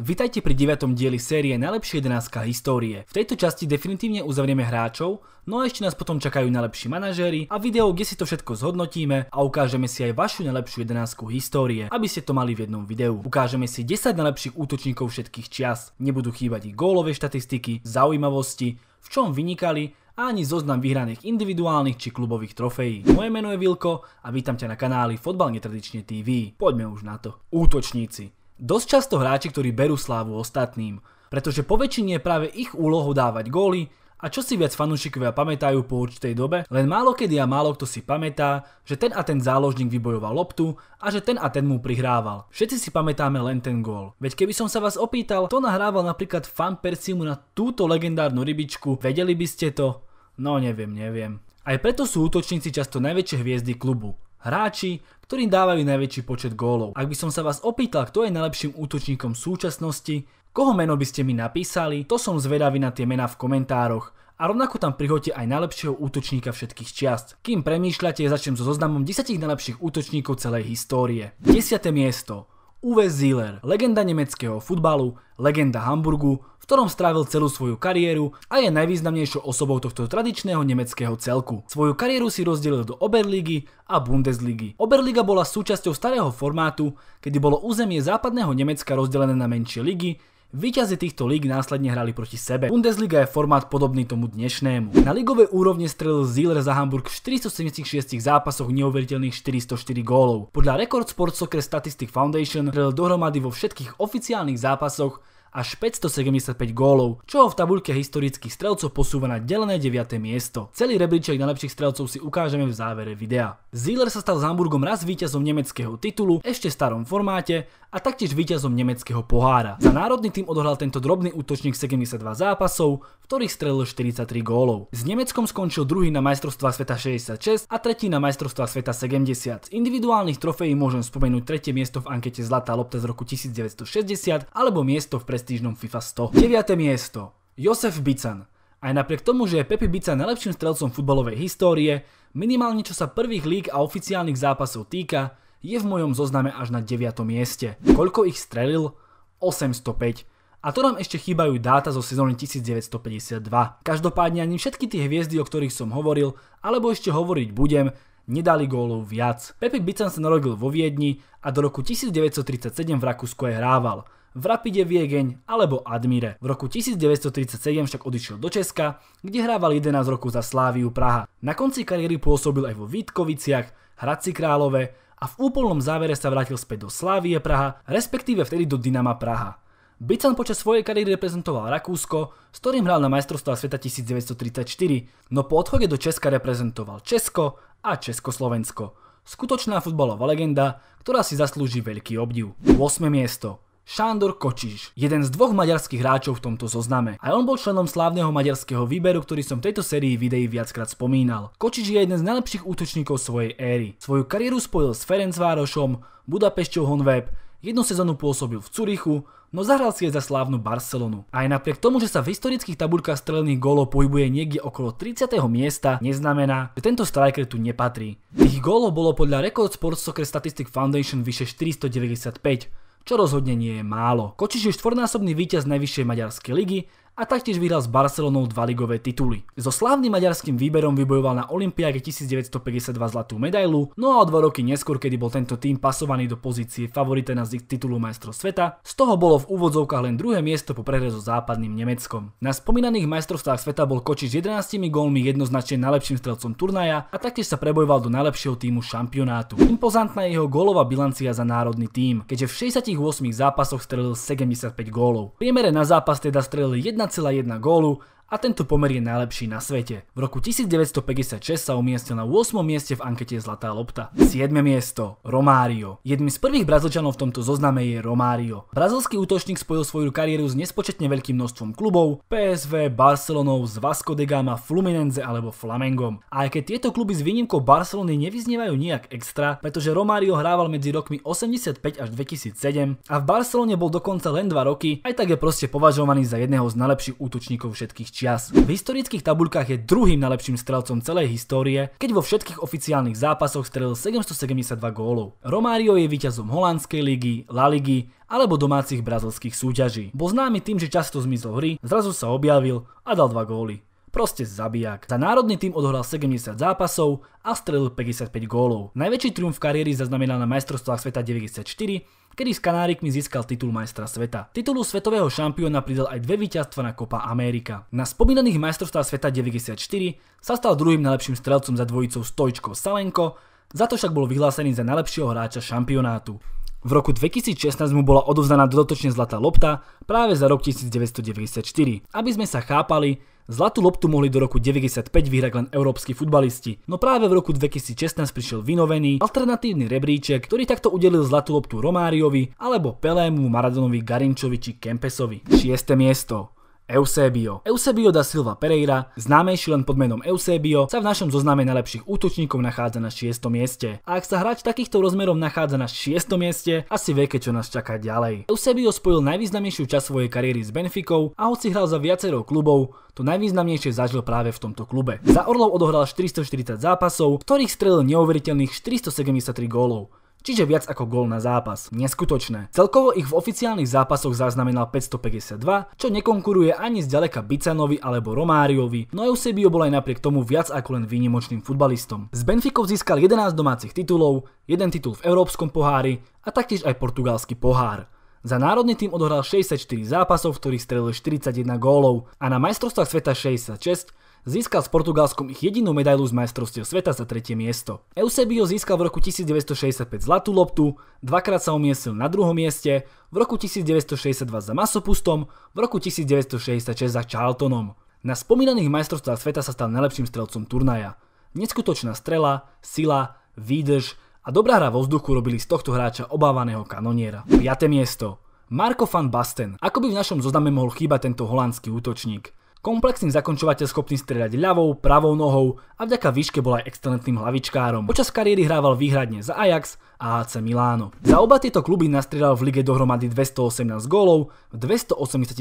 Vitajte pri 9. dieli série Najlepšie 11 histórie. V tejto časti definitívne uzavrieme hráčov, no a ešte nás potom čakajú najlepší manažéri a video, kde si to všetko zhodnotíme a ukážeme si aj vašu najlepšiu 11 histórie, aby ste to mali v jednom videu. Ukážeme si 10 najlepších útočníkov všetkých čias, nebudú chýbať ich gólové štatistiky, zaujímavosti, v čom vynikali a ani zoznam vyhraných individuálnych či klubových trofejí. Moje meno je Vilko a vítam ťa na kanáli Fotbal netradične TV. Poďme už na to. Útočníci. Dosť často hráči, ktorí berú slávu ostatným, pretože po je práve ich úlohou dávať góly a čo si viac fanúšikovia pamätajú po určitej dobe, len málo kedy a málo kto si pamätá, že ten a ten záložník vybojoval loptu a že ten a ten mu prihrával. Všetci si pamätáme len ten gól. Veď keby som sa vás opýtal, to nahrával napríklad fan Persimu na túto legendárnu rybičku, vedeli by ste to? No neviem, neviem. Aj preto sú útočníci často najväčšie hviezdy klubu. Hráči, ktorým dávajú najväčší počet gólov. Ak by som sa vás opýtal, kto je najlepším útočníkom súčasnosti, koho meno by ste mi napísali, to som zvedavý na tie mená v komentároch a rovnako tam prihoďte aj najlepšieho útočníka všetkých čiast. Kým premýšľate, začnem so zoznamom 10 najlepších útočníkov celej histórie. 10. miesto Uwe Ziller, legenda nemeckého futbalu, legenda Hamburgu, ktorom strávil celú svoju kariéru a je najvýznamnejšou osobou tohto tradičného nemeckého celku. Svoju kariéru si rozdelil do Oberligy a Bundesligy. Oberliga bola súčasťou starého formátu, kedy bolo územie západného Nemecka rozdelené na menšie ligy, Výťazy týchto líg následne hrali proti sebe. Bundesliga je formát podobný tomu dnešnému. Na ligovej úrovne strelil Zíler za Hamburg v 476 zápasoch neuveriteľných 404 gólov. Podľa Record Sports Soccer Statistic Foundation strelil dohromady vo všetkých oficiálnych zápasoch až 575 gólov, čo ho v tabuľke historických strelcov posúva na delené 9. miesto. Celý rebríček najlepších strelcov si ukážeme v závere videa. Zíler sa stal s Hamburgom raz víťazom nemeckého titulu, ešte v starom formáte, a taktiež víťazom nemeckého pohára. Za národný tým odohral tento drobný útočník 72 zápasov, v ktorých strelil 43 gólov. S Nemeckom skončil druhý na majstrovstvá sveta 66 a tretí na majstrovstva sveta 70. Z individuálnych trofejí môžem spomenúť tretie miesto v ankete Zlatá lopta z roku 1960 alebo miesto v prestížnom FIFA 100. 9. miesto. Josef Bican. Aj napriek tomu, že je Pepi Bican najlepším strelcom futbalovej histórie, minimálne čo sa prvých lík a oficiálnych zápasov týka, je v mojom zozname až na 9. mieste. Koľko ich strelil? 805. A to nám ešte chýbajú dáta zo sezóny 1952. Každopádne ani všetky tie hviezdy, o ktorých som hovoril, alebo ešte hovoriť budem, nedali gólov viac. Pepe Bican sa narodil vo Viedni a do roku 1937 v Rakúsku aj hrával v Rapide Viegeň alebo Admire. V roku 1937 však odišiel do Česka, kde hrával 11 rokov za Sláviu Praha. Na konci kariéry pôsobil aj vo Vítkoviciach, Hradci Králové a v úplnom závere sa vrátil späť do Slávie Praha, respektíve vtedy do Dynama Praha. Bican počas svojej kariéry reprezentoval Rakúsko, s ktorým hral na majstrovstvá sveta 1934, no po odchode do Česka reprezentoval Česko a Československo. Skutočná futbalová legenda, ktorá si zaslúži veľký obdiv. 8. miesto. Šándor Kočiš, jeden z dvoch maďarských hráčov v tomto zozname. Aj on bol členom slávneho maďarského výberu, ktorý som v tejto sérii videí viackrát spomínal. Kočiš je jeden z najlepších útočníkov svojej éry. Svoju kariéru spojil s Ferencvárošom, Budapešťou Honweb. Jednu sezónu pôsobil v Curychu, no zahral si aj za slávnu Barcelonu. Aj napriek tomu, že sa v historických tabuľkách strelných gólov pohybuje niekde okolo 30. miesta, neznamená, že tento striker tu nepatrí. Tých gólov bolo podľa Record Sports Soccer Statistic Foundation vyše 495, čo rozhodne nie je málo. Kočiš je štvornásobný víťaz najvyššej maďarskej ligy a taktiež vyhral s Barcelonou dva ligové tituly. So slávnym maďarským výberom vybojoval na Olympiáde 1952 zlatú medailu, no a o dva roky neskôr, kedy bol tento tým pasovaný do pozície favorita na zik titulu majstrov sveta, z toho bolo v úvodzovkách len druhé miesto po prehre so západným Nemeckom. Na spomínaných majstrovstvách sveta bol Kočiš 11 gólmi jednoznačne najlepším strelcom turnaja a taktiež sa prebojoval do najlepšieho týmu šampionátu. Impozantná je jeho gólová bilancia za národný tým, keďže v 68 zápasoch strelil 75 gólov. priemere na zápas teda strelil 1 0,1 gólu a tento pomer je najlepší na svete. V roku 1956 sa umiestnil na 8. mieste v ankete Zlatá lopta. 7. miesto Romário. Jedným z prvých brazilčanov v tomto zozname je Romário. Brazilský útočník spojil svoju kariéru s nespočetne veľkým množstvom klubov, PSV, Barcelonou, z Vasco de Gama, Fluminense alebo Flamengom. A aj keď tieto kluby s výnimkou Barcelony nevyznievajú nejak extra, pretože Romário hrával medzi rokmi 85 až 2007 a v Barcelone bol dokonca len 2 roky, aj tak je proste považovaný za jedného z najlepších útočníkov všetkých čias. V historických tabuľkách je druhým najlepším strelcom celej histórie, keď vo všetkých oficiálnych zápasoch strelil 772 gólov. Romário je víťazom Holandskej ligy, La Ligy alebo domácich brazilských súťaží. Bol známy tým, že často zmizol hry, zrazu sa objavil a dal dva góly proste zabijak. Za národný tým odohral 70 zápasov a strelil 55 gólov. Najväčší triumf v kariéry zaznamenal na majstrovstvách sveta 94, kedy s Kanárikmi získal titul majstra sveta. Titulu svetového šampióna pridal aj dve víťazstva na Copa America. Na spomínaných majstrovstvách sveta 94 sa stal druhým najlepším strelcom za dvojicou Stojčko Salenko, za to však bol vyhlásený za najlepšieho hráča šampionátu. V roku 2016 mu bola odovzdaná dodatočne zlatá lopta práve za rok 1994. Aby sme sa chápali, Zlatú loptu mohli do roku 95 vyhrať len európsky futbalisti, no práve v roku 2016 prišiel vynovený alternatívny rebríček, ktorý takto udelil zlatú loptu Romáriovi alebo Pelému, Maradonovi, Garinčovi či Kempesovi. 6. miesto. Eusebio. Eusebio da Silva Pereira, známejší len pod menom Eusebio, sa v našom zozname najlepších útočníkov nachádza na 6. mieste. A ak sa hráč takýchto rozmerov nachádza na 6. mieste, asi vie, čo nás čaká ďalej. Eusebio spojil najvýznamnejšiu časť svojej kariéry s Benficou a hoci hral za viacerou klubov, to najvýznamnejšie zažil práve v tomto klube. Za Orlov odohral 440 zápasov, v ktorých strelil neuveriteľných 473 gólov čiže viac ako gól na zápas. Neskutočné. Celkovo ich v oficiálnych zápasoch zaznamenal 552, čo nekonkuruje ani zďaleka Bicanovi alebo Romáriovi, no Eusebio bol aj napriek tomu viac ako len výnimočným futbalistom. Z Benficov získal 11 domácich titulov, jeden titul v Európskom pohári a taktiež aj portugalský pohár. Za národný tým odohral 64 zápasov, v ktorých strelil 41 gólov a na majstrovstvách sveta 66 Získal s Portugalskom ich jedinú medailu z majstrovstiev sveta za tretie miesto. Eusebio získal v roku 1965 zlatú loptu, dvakrát sa umiestnil na druhom mieste, v roku 1962 za Masopustom, v roku 1966 za Charltonom. Na spomínaných majstrovstvách sveta sa stal najlepším strelcom turnaja. Neskutočná strela, sila, výdrž a dobrá hra vo vzduchu robili z tohto hráča obávaného kanoniera. 5. miesto. Marko van Basten. Ako by v našom zozname mohol chýbať tento holandský útočník? Komplexný zakončovateľ schopný strieľať ľavou, pravou nohou a vďaka výške bol aj excelentným hlavičkárom. Počas kariéry hrával výhradne za Ajax a AC Milano. Za oba tieto kluby nastrieľal v lige dohromady 218 gólov v 280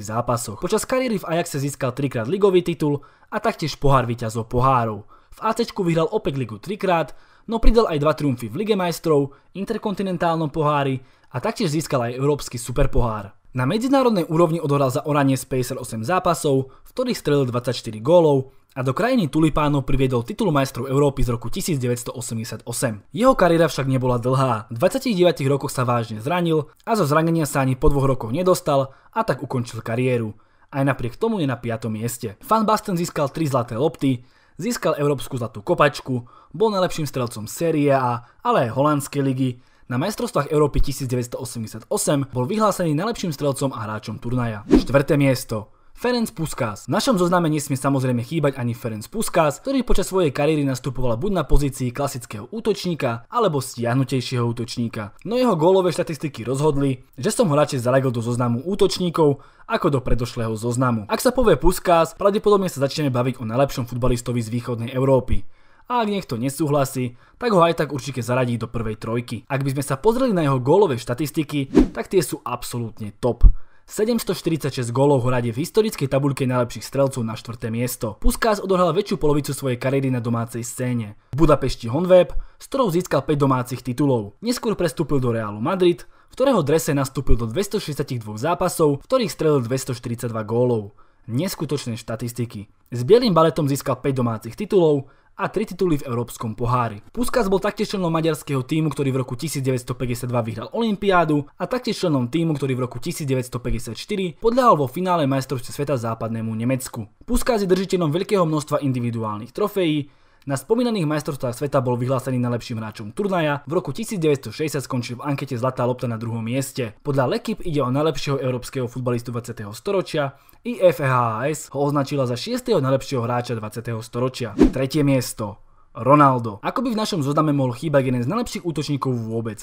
zápasoch. Počas kariéry v Ajaxe získal trikrát ligový titul a taktiež pohár víťazov pohárov. V AC vyhral opäť ligu trikrát, no pridal aj dva triumfy v Lige majstrov, interkontinentálnom pohári a taktiež získal aj Európsky superpohár. Na medzinárodnej úrovni odohral za Oranie z 58 zápasov, v ktorých strelil 24 gólov a do krajiny Tulipánov priviedol titul majstrov Európy z roku 1988. Jeho kariéra však nebola dlhá, v 29 rokoch sa vážne zranil a zo zranenia sa ani po dvoch rokoch nedostal a tak ukončil kariéru. Aj napriek tomu je na 5. mieste. Van Basten získal 3 zlaté lopty, získal európsku zlatú kopačku, bol najlepším strelcom série A, ale aj holandskej ligy, na majstrovstvách Európy 1988 bol vyhlásený najlepším strelcom a hráčom turnaja. Štvrté miesto. Ferenc Puskás. V našom zozname nesmie samozrejme chýbať ani Ferenc Puskás, ktorý počas svojej kariéry nastupoval buď na pozícii klasického útočníka, alebo stiahnutejšieho útočníka. No jeho gólové štatistiky rozhodli, že som ho radšej zaregol do zoznamu útočníkov ako do predošlého zoznamu. Ak sa povie Puskás, pravdepodobne sa začneme baviť o najlepšom futbalistovi z východnej Európy a ak niekto nesúhlasí, tak ho aj tak určite zaradí do prvej trojky. Ak by sme sa pozreli na jeho gólové štatistiky, tak tie sú absolútne top. 746 gólov ho radie v historickej tabuľke najlepších strelcov na 4. miesto. Puskás odohral väčšiu polovicu svojej kariéry na domácej scéne. V Budapešti Honweb, s ktorou získal 5 domácich titulov. Neskôr prestúpil do Realu Madrid, v ktorého drese nastúpil do 262 zápasov, v ktorých strelil 242 gólov. Neskutočné štatistiky. S bielým baletom získal 5 domácich titulov, a tri tituly v Európskom pohári. Puskas bol taktiež členom maďarského týmu, ktorý v roku 1952 vyhral Olympiádu a taktiež členom týmu, ktorý v roku 1954 podľahal vo finále majstrovstve sveta západnému Nemecku. Puskas je držiteľom veľkého množstva individuálnych trofejí, na spomínaných majstrovstvách sveta bol vyhlásený najlepším hráčom turnaja, v roku 1960 skončil v ankete Zlatá lopta na druhom mieste. Podľa Lekip ide o najlepšieho európskeho futbalistu 20. storočia, FHS ho označila za 6. najlepšieho hráča 20. storočia. Tretie miesto. Ronaldo. Ako by v našom zozname mohol chýbať jeden z najlepších útočníkov vôbec.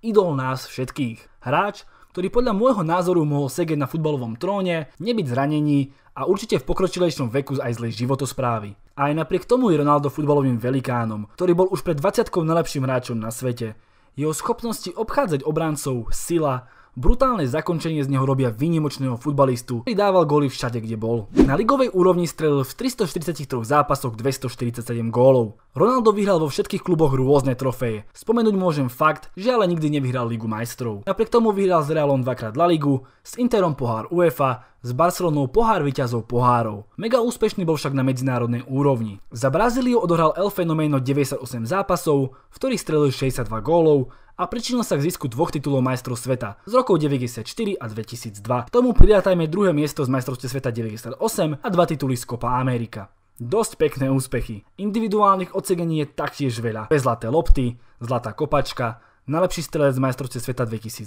Idol nás všetkých. Hráč, ktorý podľa môjho názoru mohol segeť na futbalovom tróne, nebyť zranení a určite v pokročilejšom veku aj zlej životosprávy. Aj napriek tomu je Ronaldo futbalovým velikánom, ktorý bol už pred 20 najlepším hráčom na svete. Jeho schopnosti obchádzať obrancov, sila, Brutálne zakončenie z neho robia výnimočného futbalistu, ktorý dával góly všade, kde bol. Na ligovej úrovni strelil v 343 zápasoch 247 gólov. Ronaldo vyhral vo všetkých kluboch rôzne trofeje. Spomenúť môžem fakt, že ale nikdy nevyhral Ligu majstrov. Napriek tomu vyhral s Realom dvakrát La Ligu, s Interom pohár UEFA, s Barcelonou pohár vyťazov pohárov. Mega úspešný bol však na medzinárodnej úrovni. Za Brazíliu odohral El Fenomeno 98 zápasov, v ktorých strelil 62 gólov a pričinil sa k zisku dvoch titulov majstrov sveta z rokov 94 a 2002. K tomu pridátajme druhé miesto z majstrovstve sveta 98 a dva tituly z Copa America. Dosť pekné úspechy. Individuálnych ocegení je taktiež veľa. Bez zlaté lopty, zlatá kopačka, najlepší strelec z majstrovstve sveta 2002,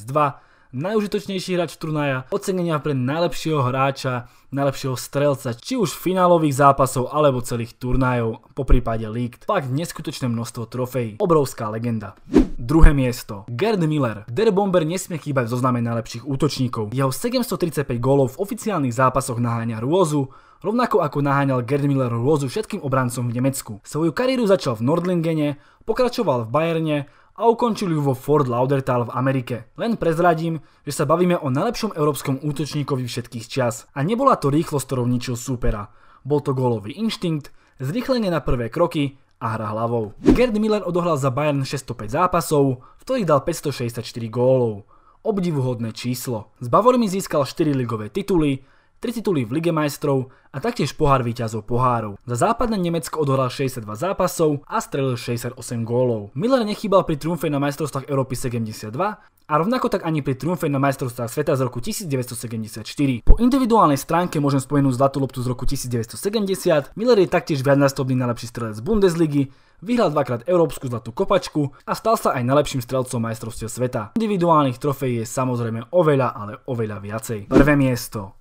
najužitočnejší hráč turnaja, ocenenia pre najlepšieho hráča, najlepšieho strelca, či už finálových zápasov alebo celých turnajov, po prípade league, pak neskutočné množstvo trofejí. Obrovská legenda. Druhé miesto. Gerd Miller. Der Bomber nesmie chýbať v zozname najlepších útočníkov. Jeho 735 gólov v oficiálnych zápasoch naháňa rôzu, rovnako ako naháňal Gerd Miller rôzu všetkým obrancom v Nemecku. Svoju kariéru začal v Nordlingene, pokračoval v Bayerne, a ukončil ju vo Fort Lauderdale v Amerike. Len prezradím, že sa bavíme o najlepšom európskom útočníkovi všetkých čas a nebola to rýchlosť, ktorou ničil súpera. Bol to gólový inštinkt, zrýchlenie na prvé kroky a hra hlavou. Gerd Miller odohral za Bayern 605 zápasov, v ktorých dal 564 gólov. Obdivuhodné číslo. S Bavormi získal 4 ligové tituly, 3 tituly v Lige majstrov a taktiež pohár víťazov pohárov. Za západné Nemecko odohral 62 zápasov a strelil 68 gólov. Miller nechýbal pri triumfe na majstrovstvách Európy 72 a rovnako tak ani pri triumfe na majstrovstvách sveta z roku 1974. Po individuálnej stránke môžem spomenúť zlatú loptu z roku 1970, Miller je taktiež viacnásobný najlepší strelec Bundesligy, vyhral dvakrát európsku zlatú kopačku a stal sa aj najlepším strelcom majstrovstiev sveta. Individuálnych trofejí je samozrejme oveľa, ale oveľa viacej. Prvé miesto.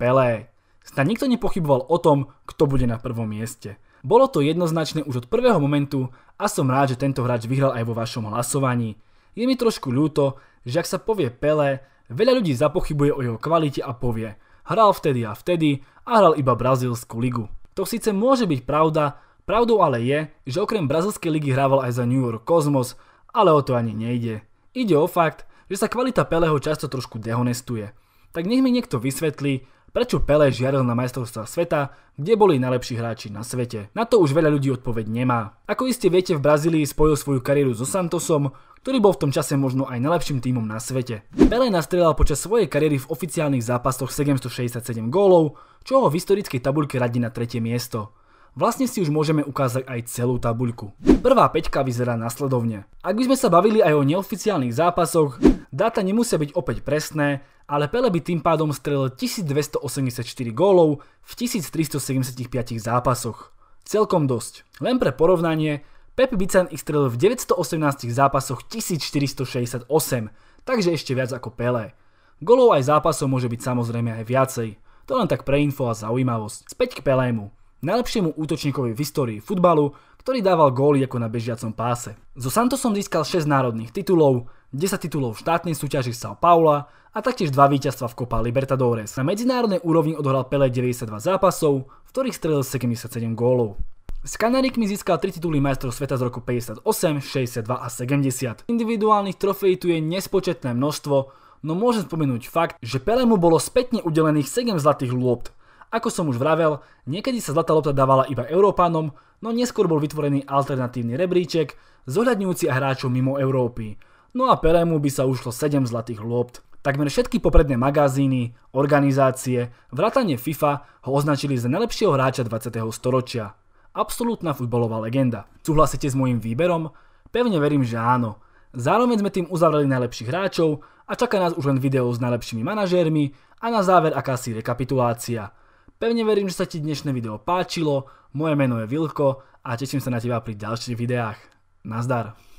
Pelé. Snad nikto nepochyboval o tom, kto bude na prvom mieste. Bolo to jednoznačné už od prvého momentu a som rád, že tento hráč vyhral aj vo vašom hlasovaní. Je mi trošku ľúto, že ak sa povie Pelé, veľa ľudí zapochybuje o jeho kvalite a povie hral vtedy a vtedy a hral iba brazílsku ligu. To síce môže byť pravda, pravdou ale je, že okrem brazilskej ligy hrával aj za New York Cosmos, ale o to ani nejde. Ide o fakt, že sa kvalita Pelého často trošku dehonestuje tak nech mi niekto vysvetlí, prečo Pele žiaril na majstrovstva sveta, kde boli najlepší hráči na svete. Na to už veľa ľudí odpoveď nemá. Ako iste viete, v Brazílii spojil svoju kariéru so Santosom, ktorý bol v tom čase možno aj najlepším tímom na svete. Pele nastrelal počas svojej kariéry v oficiálnych zápasoch 767 gólov, čo ho v historickej tabuľke radí na tretie miesto. Vlastne si už môžeme ukázať aj celú tabuľku. Prvá peťka vyzerá nasledovne. Ak by sme sa bavili aj o neoficiálnych zápasoch, dáta nemusia byť opäť presné, ale Pele by tým pádom strelil 1284 gólov v 1375 zápasoch. Celkom dosť. Len pre porovnanie, Pepe Bican ich strelil v 918 zápasoch 1468, takže ešte viac ako Pele. Golov aj zápasov môže byť samozrejme aj viacej. To len tak pre info a zaujímavosť. Späť k Pelému. Najlepšiemu útočníkovi v histórii futbalu, ktorý dával góly ako na bežiacom páse. So Santosom získal 6 národných titulov, 10 titulov v štátnej súťaži São Paula a taktiež 2 víťazstva v Copa Libertadores. Na medzinárodnej úrovni odohral Pele 92 zápasov, v ktorých strelil 77 gólov. S Kanarikmi získal 3 tituly majstrov sveta z roku 58, 62 a 70. Individuálnych trofejí tu je nespočetné množstvo, no môžem spomenúť fakt, že Pele mu bolo spätne udelených 7 zlatých lôpt. Ako som už vravel, niekedy sa zlatá lopta dávala iba Európánom, no neskôr bol vytvorený alternatívny rebríček, zohľadňujúci a hráčov mimo Európy no a Pelému by sa ušlo 7 zlatých lopt Takmer všetky popredné magazíny, organizácie, vratanie FIFA ho označili za najlepšieho hráča 20. storočia. Absolutná futbalová legenda. Súhlasíte s môjim výberom? Pevne verím, že áno. Zároveň sme tým uzavreli najlepších hráčov a čaká nás už len video s najlepšími manažérmi a na záver akási rekapitulácia. Pevne verím, že sa ti dnešné video páčilo, moje meno je Vilko a teším sa na teba pri ďalších videách. Nazdar.